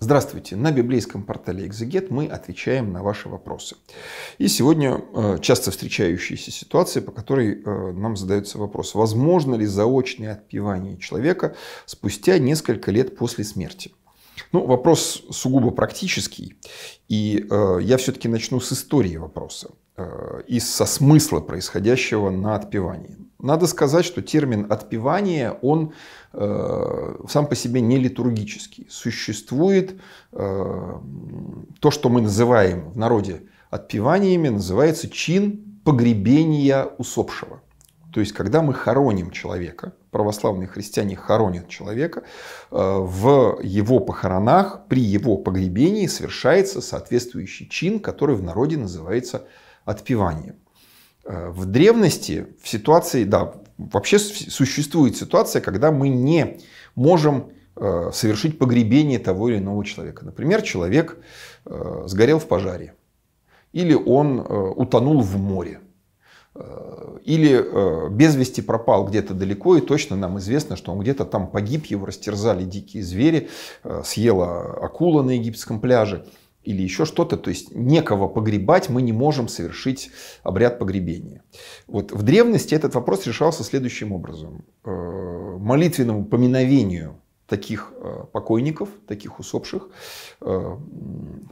Здравствуйте! На библейском портале «Экзегет» мы отвечаем на ваши вопросы. И сегодня э, часто встречающиеся ситуации, по которой э, нам задается вопрос, возможно ли заочное отпевание человека спустя несколько лет после смерти? Ну, вопрос сугубо практический, и э, я все-таки начну с истории вопроса э, и со смысла происходящего на отпевании. Надо сказать, что термин «отпевание», он э, сам по себе не литургический. Существует э, то, что мы называем в народе отпеваниями, называется чин погребения усопшего. То есть, когда мы хороним человека, православные христиане хоронят человека, э, в его похоронах, при его погребении совершается соответствующий чин, который в народе называется отпеванием. Э, в древности в ситуации, да, вообще существует ситуация, когда мы не можем э, совершить погребение того или иного человека. Например, человек э, сгорел в пожаре, или он утонул в море, или без вести пропал где-то далеко, и точно нам известно, что он где-то там погиб, его растерзали дикие звери, съела акула на египетском пляже – или еще что-то, то есть некого погребать, мы не можем совершить обряд погребения. Вот в древности этот вопрос решался следующим образом. Э, молитвенному поминовению таких э, покойников, таких усопших, э,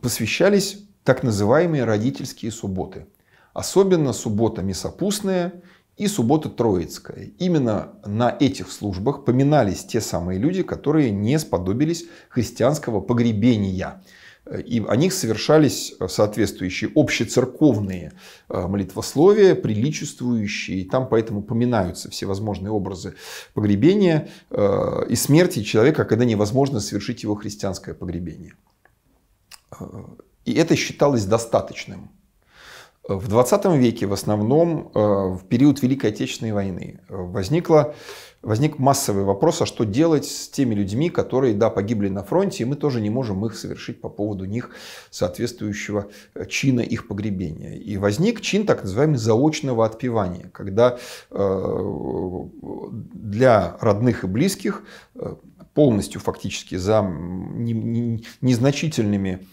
посвящались так называемые родительские субботы. Особенно суббота Месопустная и суббота Троицкая. Именно на этих службах поминались те самые люди, которые не сподобились христианского погребения и о них совершались э, соответствующие общецерковные э, молитвословия, приличествующие, и там поэтому упоминаются всевозможные образы погребения э, и смерти человека, когда невозможно совершить его христианское погребение. И это считалось достаточным. В 20 веке в основном э, в период Великой Отечественной войны э, возникло, возник массовый вопрос, а что делать с теми людьми, которые да, погибли на фронте, и мы тоже не можем их совершить по поводу них соответствующего э, чина их погребения. И возник чин так называемый заочного отпевания, когда для родных и близких полностью фактически за незначительными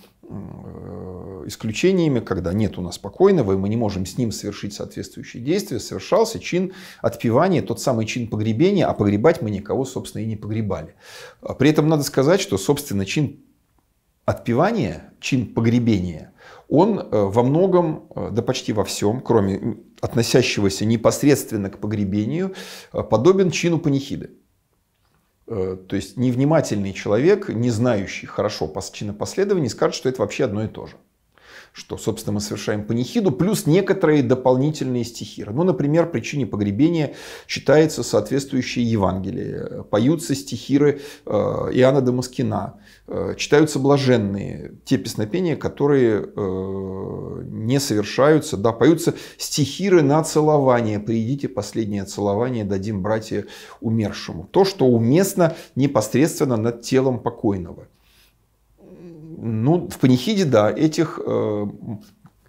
исключениями, когда нет у нас покойного, и мы не можем с ним совершить соответствующие действия, совершался чин отпевания, тот самый чин погребения, а погребать мы никого, собственно, и не погребали. А при этом надо сказать, что, собственно, чин отпевания, чин погребения, он э, во многом, э, да почти во всем, кроме относящегося непосредственно к погребению, э, подобен чину панихиды. То есть невнимательный человек, не знающий хорошо чинопоследование, скажет, что это вообще одно и то же что, собственно, мы совершаем панихиду, плюс некоторые дополнительные стихиры. Ну, например, причине погребения читается соответствующее Евангелие, поются стихиры э, Иоанна Дамаскина, э, читаются блаженные, те песнопения, которые э, не совершаются, да, поются стихиры на целование, «Приидите последнее целование дадим братья умершему». То, что уместно непосредственно над телом покойного. Ну, в панихиде, да, этих э,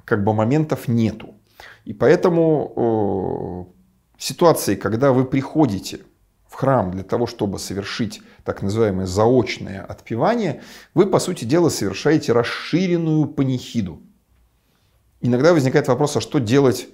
как бы моментов нету. И поэтому в э, ситуации, когда вы приходите в храм для того, чтобы совершить так называемое заочное отпевание, вы, по сути дела, совершаете расширенную панихиду. Иногда возникает вопрос, а что делать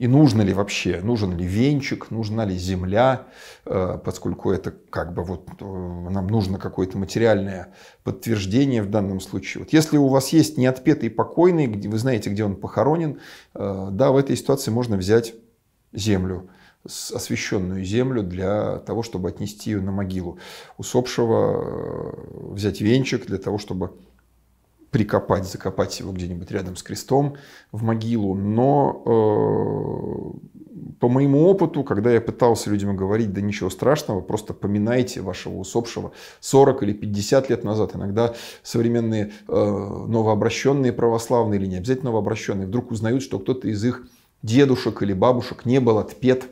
и нужно ли вообще, нужен ли венчик, нужна ли земля, э, поскольку это как бы вот э, нам нужно какое-то материальное подтверждение в данном случае. Вот если у вас есть неотпетый покойный, вы знаете, где он похоронен, э, да, в этой ситуации можно взять землю освященную землю для того, чтобы отнести ее на могилу усопшего, взять венчик для того, чтобы прикопать, закопать его где-нибудь рядом с крестом в могилу, но моему опыту, когда я пытался людям говорить, да ничего страшного, просто поминайте вашего усопшего 40 или 50 лет назад. Иногда современные э, новообращенные православные или не обязательно новообращенные вдруг узнают, что кто-то из их дедушек или бабушек не был отпет.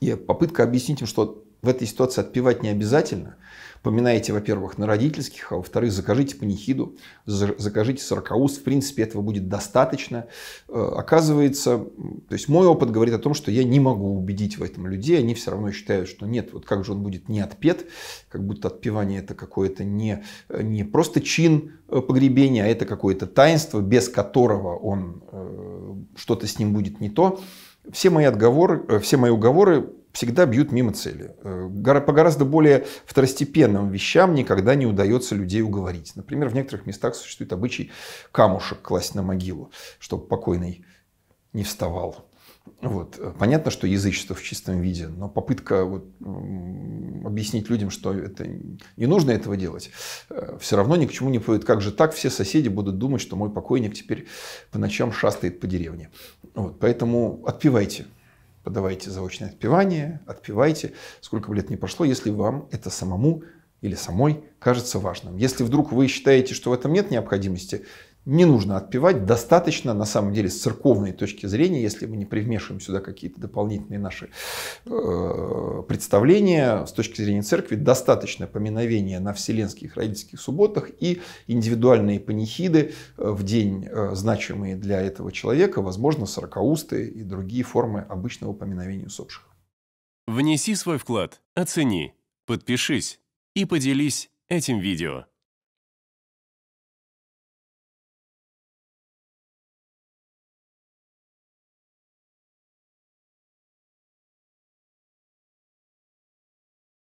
И попытка объяснить им, что в этой ситуации отпивать не обязательно. Поминайте, во-первых, на родительских, а во-вторых, закажите панихиду, закажите сорокауст. В принципе, этого будет достаточно. Э, оказывается, то есть мой опыт говорит о том, что я не могу убедить в этом людей. Они все равно считают, что нет, вот как же он будет не отпет, как будто отпевание это какое-то не, э, не просто чин э, погребения, а это какое-то таинство, без которого он, что-то с ним будет не то. Все мои отговоры, все мои уговоры всегда бьют мимо цели. Э, по гораздо более второстепенным вещам никогда не удается людей уговорить. Например, в некоторых местах существует обычай камушек класть на могилу, чтобы покойный не вставал. Вот. Понятно, что язычество в чистом виде, но попытка вот, объяснить людям, что это не нужно этого делать, э, все равно ни к чему не приводит. Как же так все соседи будут думать, что мой покойник теперь по ночам шастает по деревне. Вот. Поэтому отпивайте подавайте заочное отпевание, отпевайте, сколько бы лет ни прошло, если вам это самому или самой кажется важным. Если вдруг вы считаете, что в этом нет необходимости, не нужно отпевать, достаточно, на самом деле, с церковной точки зрения, если мы не привмешиваем сюда какие-то дополнительные наши э, представления, с точки зрения церкви, достаточно поминовения на вселенских родительских субботах и индивидуальные панихиды э, в день, э, значимые для этого человека, возможно, сорокаусты и другие формы обычного поминовения усопших. Внеси свой вклад, оцени, подпишись и поделись этим видео.